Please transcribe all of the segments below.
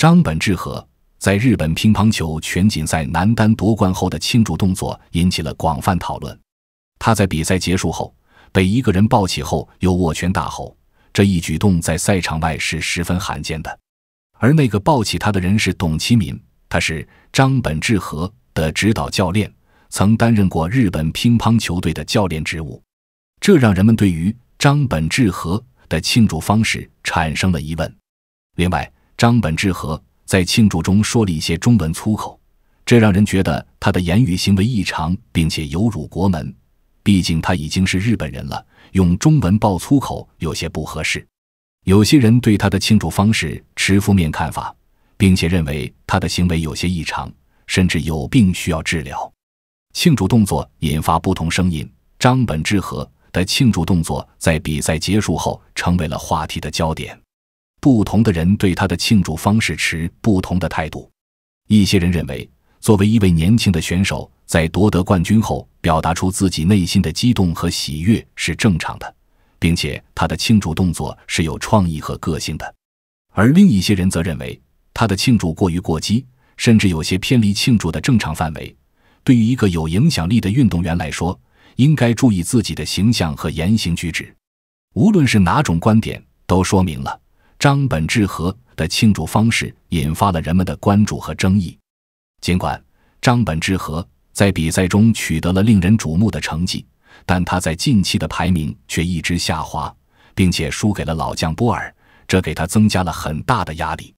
张本智和在日本乒乓球全锦赛男单夺冠后的庆祝动作引起了广泛讨论。他在比赛结束后被一个人抱起后又握拳大吼，这一举动在赛场外是十分罕见的。而那个抱起他的人是董其敏，他是张本智和的指导教练，曾担任过日本乒乓球队的教练职务，这让人们对于张本智和的庆祝方式产生了疑问。另外，张本智和在庆祝中说了一些中文粗口，这让人觉得他的言语行为异常，并且有辱国门。毕竟他已经是日本人了，用中文爆粗口有些不合适。有些人对他的庆祝方式持负面看法，并且认为他的行为有些异常，甚至有病需要治疗。庆祝动作引发不同声音，张本智和的庆祝动作在比赛结束后成为了话题的焦点。不同的人对他的庆祝方式持不同的态度。一些人认为，作为一位年轻的选手，在夺得冠军后表达出自己内心的激动和喜悦是正常的，并且他的庆祝动作是有创意和个性的；而另一些人则认为他的庆祝过于过激，甚至有些偏离庆祝的正常范围。对于一个有影响力的运动员来说，应该注意自己的形象和言行举止。无论是哪种观点，都说明了。张本智和的庆祝方式引发了人们的关注和争议。尽管张本智和在比赛中取得了令人瞩目的成绩，但他在近期的排名却一直下滑，并且输给了老将波尔，这给他增加了很大的压力。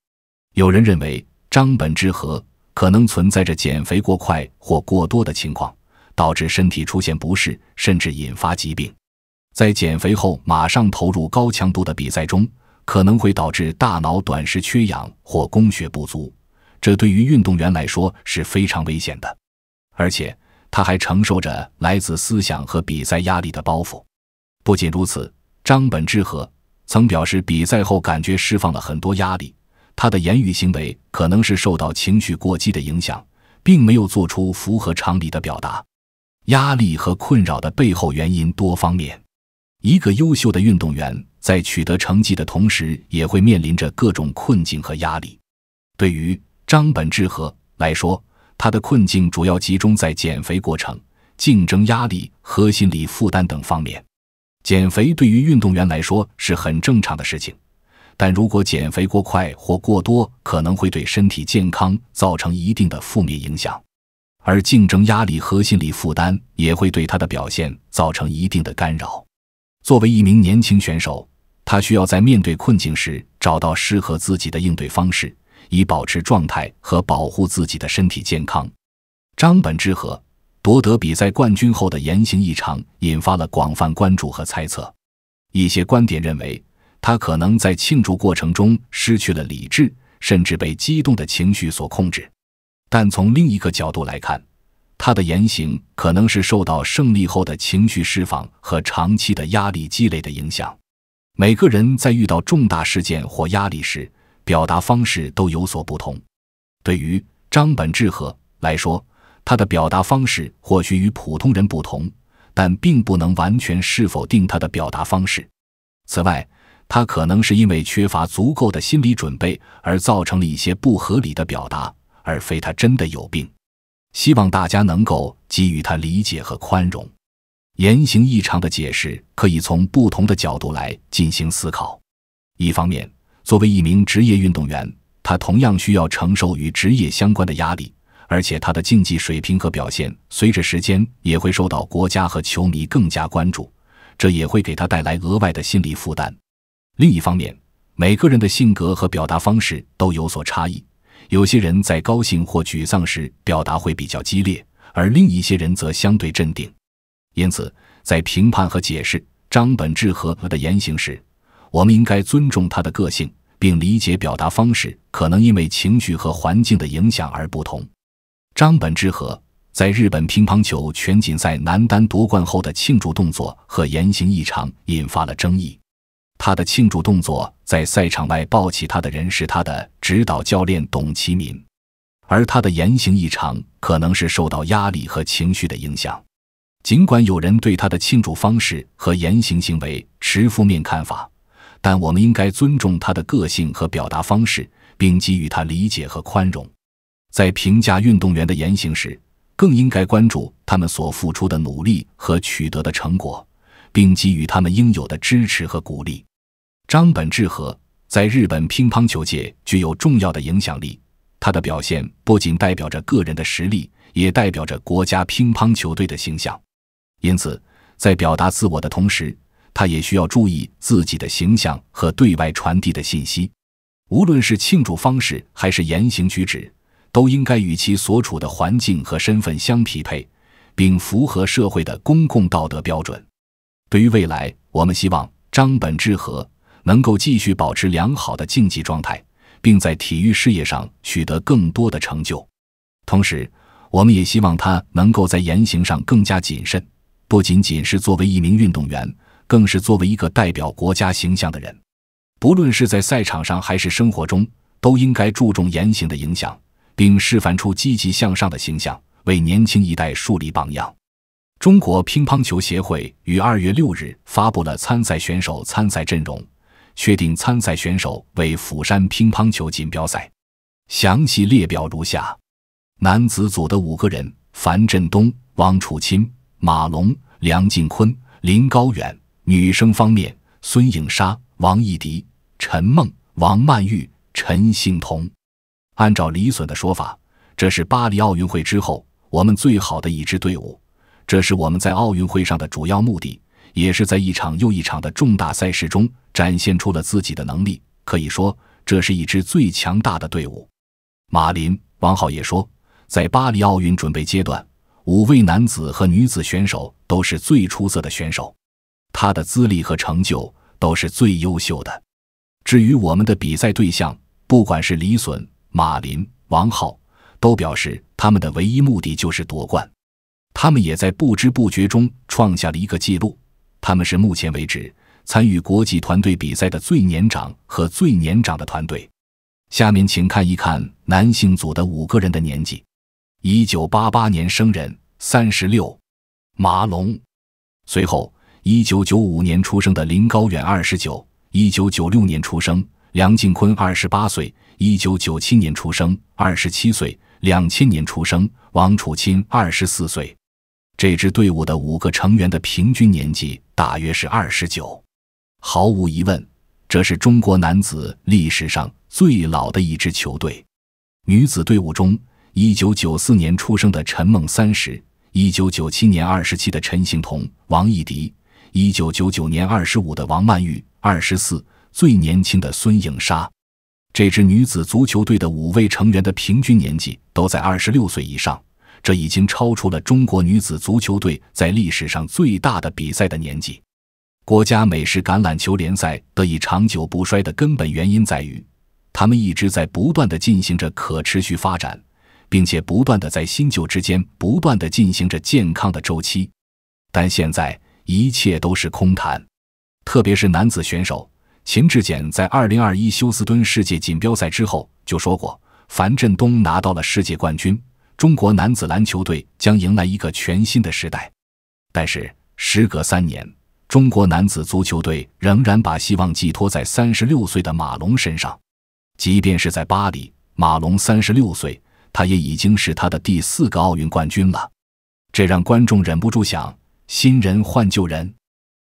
有人认为张本智和可能存在着减肥过快或过多的情况，导致身体出现不适，甚至引发疾病。在减肥后马上投入高强度的比赛中。可能会导致大脑短时缺氧或供血不足，这对于运动员来说是非常危险的。而且他还承受着来自思想和比赛压力的包袱。不仅如此，张本智和曾表示，比赛后感觉释放了很多压力。他的言语行为可能是受到情绪过激的影响，并没有做出符合常理的表达。压力和困扰的背后原因多方面。一个优秀的运动员在取得成绩的同时，也会面临着各种困境和压力。对于张本智和来说，他的困境主要集中在减肥过程、竞争压力和心理负担等方面。减肥对于运动员来说是很正常的事情，但如果减肥过快或过多，可能会对身体健康造成一定的负面影响。而竞争压力和心理负担也会对他的表现造成一定的干扰。作为一名年轻选手，他需要在面对困境时找到适合自己的应对方式，以保持状态和保护自己的身体健康。张本智和夺得比赛冠军后的言行异常，引发了广泛关注和猜测。一些观点认为，他可能在庆祝过程中失去了理智，甚至被激动的情绪所控制。但从另一个角度来看，他的言行可能是受到胜利后的情绪释放和长期的压力积累的影响。每个人在遇到重大事件或压力时，表达方式都有所不同。对于张本智和来说，他的表达方式或许与普通人不同，但并不能完全是否定他的表达方式。此外，他可能是因为缺乏足够的心理准备而造成了一些不合理的表达，而非他真的有病。希望大家能够给予他理解和宽容。言行异常的解释可以从不同的角度来进行思考。一方面，作为一名职业运动员，他同样需要承受与职业相关的压力，而且他的竞技水平和表现随着时间也会受到国家和球迷更加关注，这也会给他带来额外的心理负担。另一方面，每个人的性格和表达方式都有所差异。有些人在高兴或沮丧时表达会比较激烈，而另一些人则相对镇定。因此，在评判和解释张本智和的言行时，我们应该尊重他的个性，并理解表达方式可能因为情绪和环境的影响而不同。张本智和在日本乒乓球全锦赛男单夺冠后的庆祝动作和言行异常，引发了争议。他的庆祝动作在赛场外抱起他的人是他的指导教练董其民，而他的言行异常可能是受到压力和情绪的影响。尽管有人对他的庆祝方式和言行行为持负面看法，但我们应该尊重他的个性和表达方式，并给予他理解和宽容。在评价运动员的言行时，更应该关注他们所付出的努力和取得的成果，并给予他们应有的支持和鼓励。张本智和在日本乒乓球界具有重要的影响力，他的表现不仅代表着个人的实力，也代表着国家乒乓球队的形象。因此，在表达自我的同时，他也需要注意自己的形象和对外传递的信息。无论是庆祝方式还是言行举止，都应该与其所处的环境和身份相匹配，并符合社会的公共道德标准。对于未来，我们希望张本智和。能够继续保持良好的竞技状态，并在体育事业上取得更多的成就。同时，我们也希望他能够在言行上更加谨慎，不仅仅是作为一名运动员，更是作为一个代表国家形象的人。不论是在赛场上还是生活中，都应该注重言行的影响，并示范出积极向上的形象，为年轻一代树立榜样。中国乒乓球协会于二月六日发布了参赛选手参赛阵容。确定参赛选手为釜山乒乓球锦标赛，详细列表如下：男子组的五个人：樊振东、王楚钦、马龙、梁靖昆、林高远；女生方面：孙颖莎、王艺迪、陈梦、王曼玉、陈幸同。按照李隼的说法，这是巴黎奥运会之后我们最好的一支队伍，这是我们在奥运会上的主要目的，也是在一场又一场的重大赛事中。展现出了自己的能力，可以说这是一支最强大的队伍。马林、王浩也说，在巴黎奥运准备阶段，五位男子和女子选手都是最出色的选手，他的资历和成就都是最优秀的。至于我们的比赛对象，不管是李隼、马林、王浩，都表示他们的唯一目的就是夺冠。他们也在不知不觉中创下了一个记录，他们是目前为止。参与国际团队比赛的最年长和最年长的团队。下面请看一看男性组的五个人的年纪：一九八八年生人三十六，马龙；随后一九九五年出生的林高远二十九，一九九六年出生梁靖昆，二十八岁，一九九七年出生二十七岁，两千年出生王楚钦二十四岁。这支队伍的五个成员的平均年纪大约是二十九。毫无疑问，这是中国男子历史上最老的一支球队。女子队伍中，一九九四年出生的陈梦三十一九九七年二十七的陈幸彤、王艺迪，一九九九年二十五的王曼玉，二十四最年轻的孙颖莎。这支女子足球队的五位成员的平均年纪都在二十六岁以上，这已经超出了中国女子足球队在历史上最大的比赛的年纪。国家美式橄榄球联赛得以长久不衰的根本原因在于，他们一直在不断的进行着可持续发展，并且不断的在新旧之间不断的进行着健康的周期。但现在一切都是空谈，特别是男子选手秦志戬在2021休斯敦世界锦标赛之后就说过：“樊振东拿到了世界冠军，中国男子篮球队将迎来一个全新的时代。”但是，时隔三年。中国男子足球队仍然把希望寄托在三十六岁的马龙身上，即便是在巴黎，马龙三十六岁，他也已经是他的第四个奥运冠军了，这让观众忍不住想：新人换旧人。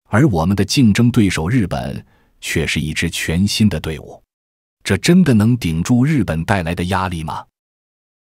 而我们的竞争对手日本却是一支全新的队伍，这真的能顶住日本带来的压力吗？